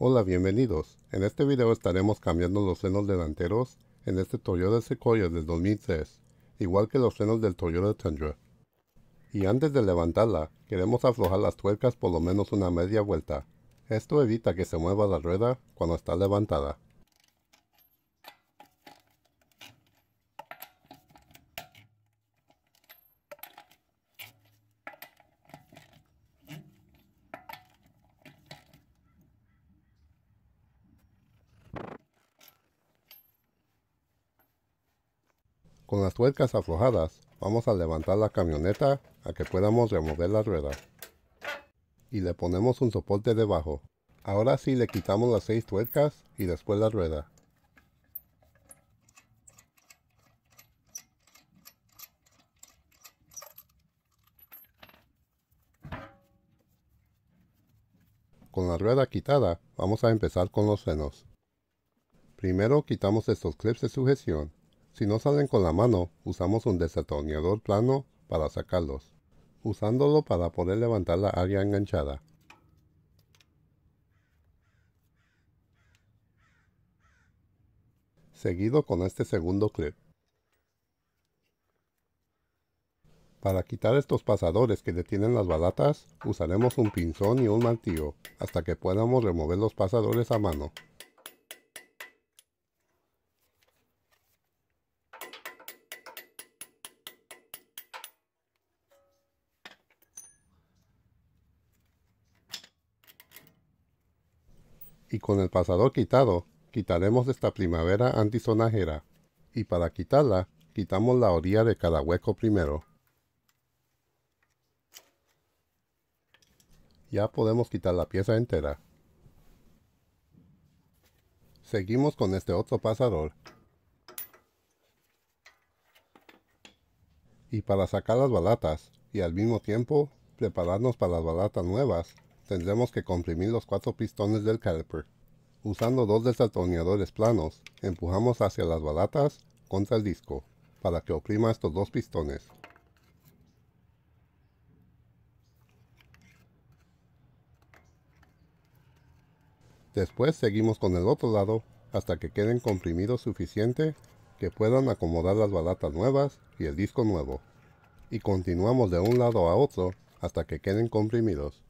Hola, bienvenidos. En este video estaremos cambiando los senos delanteros en este Toyota Sequoia del 2003, igual que los senos del Toyota Tundra. Y antes de levantarla, queremos aflojar las tuercas por lo menos una media vuelta. Esto evita que se mueva la rueda cuando está levantada. Con las tuercas aflojadas, vamos a levantar la camioneta a que podamos remover la rueda. Y le ponemos un soporte debajo. Ahora sí le quitamos las seis tuercas y después la rueda. Con la rueda quitada, vamos a empezar con los senos. Primero quitamos estos clips de sujeción si no salen con la mano, usamos un desatornillador plano para sacarlos, usándolo para poder levantar la área enganchada. Seguido con este segundo clip. Para quitar estos pasadores que detienen las balatas, usaremos un pinzón y un martillo, hasta que podamos remover los pasadores a mano. y con el pasador quitado, quitaremos esta primavera antisonajera, y para quitarla, quitamos la orilla de cada hueco primero. Ya podemos quitar la pieza entera. Seguimos con este otro pasador. Y para sacar las balatas, y al mismo tiempo, prepararnos para las balatas nuevas, tendremos que comprimir los cuatro pistones del caliper. Usando dos desatornilladores planos, empujamos hacia las balatas contra el disco para que oprima estos dos pistones. Después seguimos con el otro lado hasta que queden comprimidos suficiente que puedan acomodar las balatas nuevas y el disco nuevo. Y continuamos de un lado a otro hasta que queden comprimidos.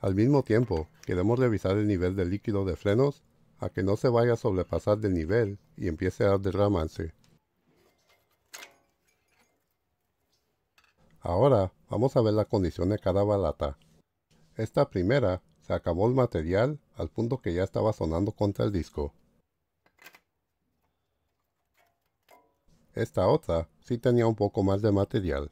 Al mismo tiempo, queremos revisar el nivel de líquido de frenos a que no se vaya a sobrepasar del nivel y empiece a derramarse. Ahora vamos a ver la condición de cada balata. Esta primera se acabó el material al punto que ya estaba sonando contra el disco. Esta otra sí tenía un poco más de material.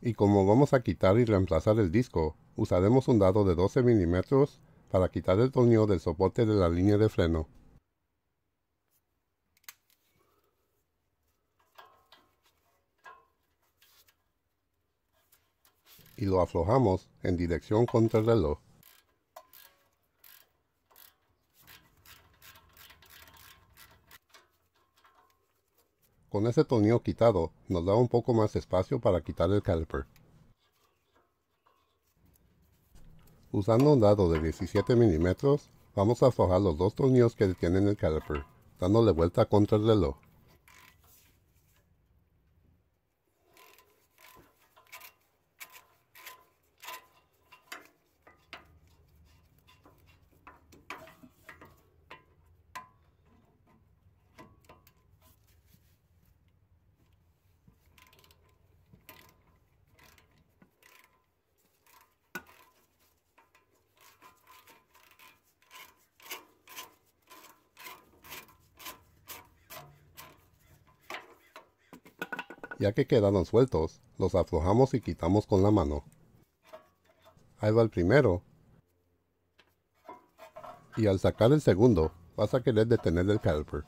y como vamos a quitar y reemplazar el disco, usaremos un dado de 12 milímetros para quitar el tornillo del soporte de la línea de freno. Y lo aflojamos en dirección contra el reloj. Con ese tornillo quitado, nos da un poco más espacio para quitar el caliper. Usando un dado de 17 milímetros, vamos a aflojar los dos tornillos que detienen el caliper, dándole vuelta contra el reloj. Ya que quedaron sueltos, los aflojamos y quitamos con la mano. Ahí va el primero. Y al sacar el segundo, vas a querer detener el caliper.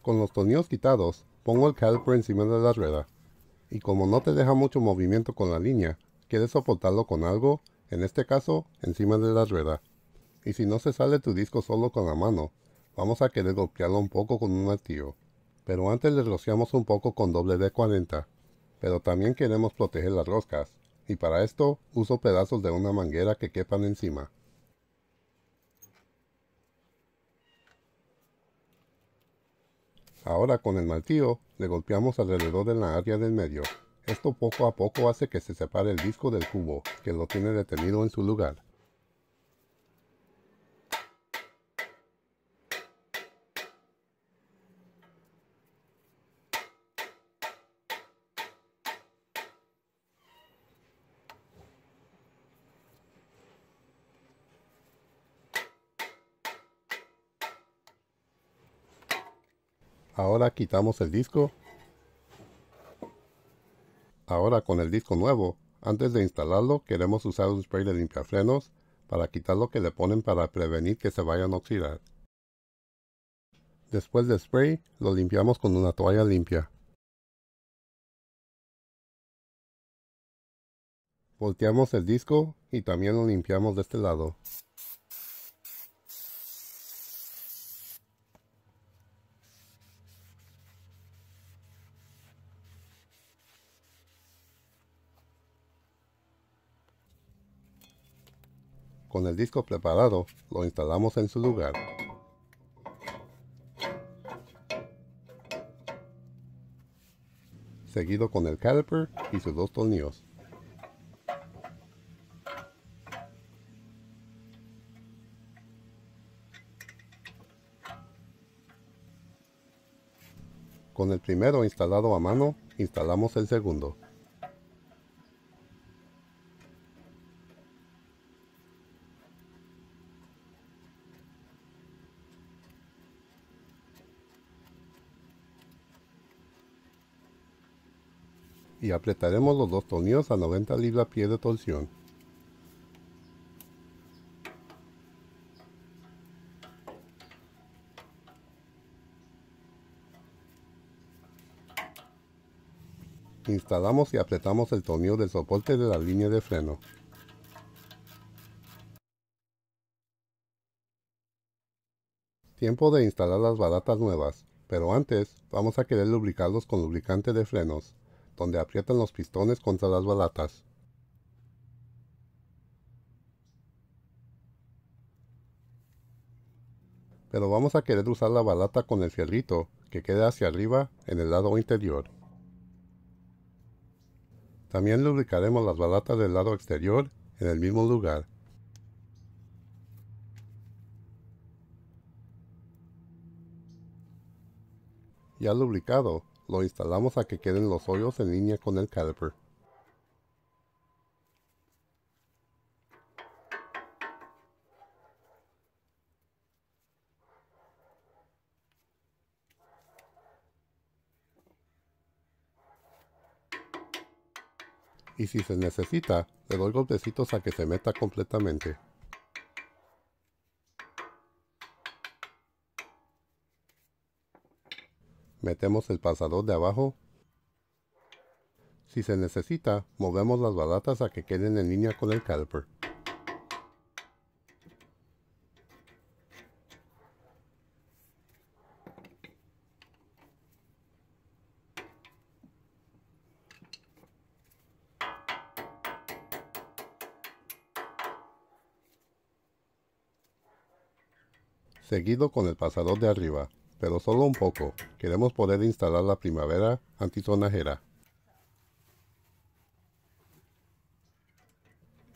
Con los tornillos quitados, pongo el caliper encima de la rueda. Y como no te deja mucho movimiento con la línea, quieres soportarlo con algo, en este caso, encima de la rueda. Y si no se sale tu disco solo con la mano, vamos a querer golpearlo un poco con un martillo pero antes le rociamos un poco con doble WD-40, pero también queremos proteger las roscas, y para esto uso pedazos de una manguera que quepan encima. Ahora con el martillo le golpeamos alrededor de la área del medio. Esto poco a poco hace que se separe el disco del cubo, que lo tiene detenido en su lugar. Ahora quitamos el disco. Ahora con el disco nuevo, antes de instalarlo queremos usar un spray de limpiafrenos para quitar lo que le ponen para prevenir que se vayan a oxidar. Después del spray, lo limpiamos con una toalla limpia. Volteamos el disco y también lo limpiamos de este lado. Con el disco preparado, lo instalamos en su lugar. Seguido con el caliper y sus dos tornillos. Con el primero instalado a mano, instalamos el segundo. y apretaremos los dos tornillos a 90 libras-pie de torsión. Instalamos y apretamos el tornillo del soporte de la línea de freno. Tiempo de instalar las baratas nuevas, pero antes vamos a querer lubricarlos con lubricante de frenos donde aprietan los pistones contra las balatas. Pero vamos a querer usar la balata con el cierrito que queda hacia arriba en el lado interior. También lubricaremos las balatas del lado exterior en el mismo lugar. Ya lubricado, lo instalamos a que queden los hoyos en línea con el caliper. y si se necesita, le doy golpecitos a que se meta completamente. metemos el pasador de abajo. Si se necesita, movemos las balatas a que queden en línea con el caliper. seguido con el pasador de arriba pero solo un poco. Queremos poder instalar la primavera antitonajera.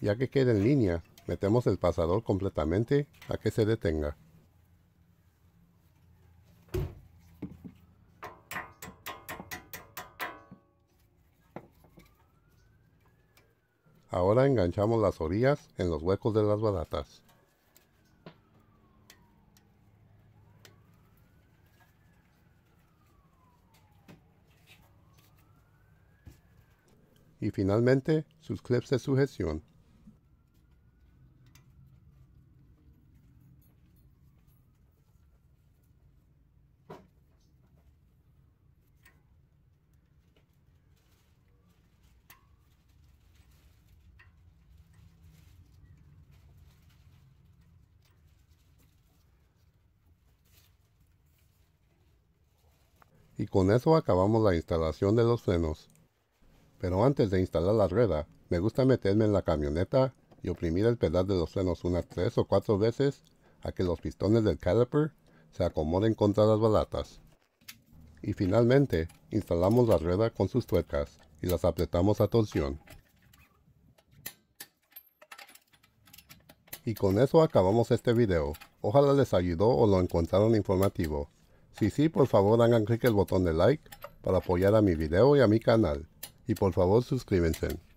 Ya que quede en línea, metemos el pasador completamente a que se detenga. Ahora enganchamos las orillas en los huecos de las baratas. y finalmente sus clips de sujeción. Y con eso acabamos la instalación de los frenos. Pero antes de instalar la rueda, me gusta meterme en la camioneta y oprimir el pedal de los frenos unas tres o cuatro veces a que los pistones del caliper se acomoden contra las balatas. Y finalmente, instalamos la rueda con sus tuercas y las apretamos a torsión. Y con eso acabamos este video. Ojalá les ayudó o lo encontraron informativo. Si sí, por favor hagan clic el botón de like para apoyar a mi video y a mi canal y por favor suscríbanse.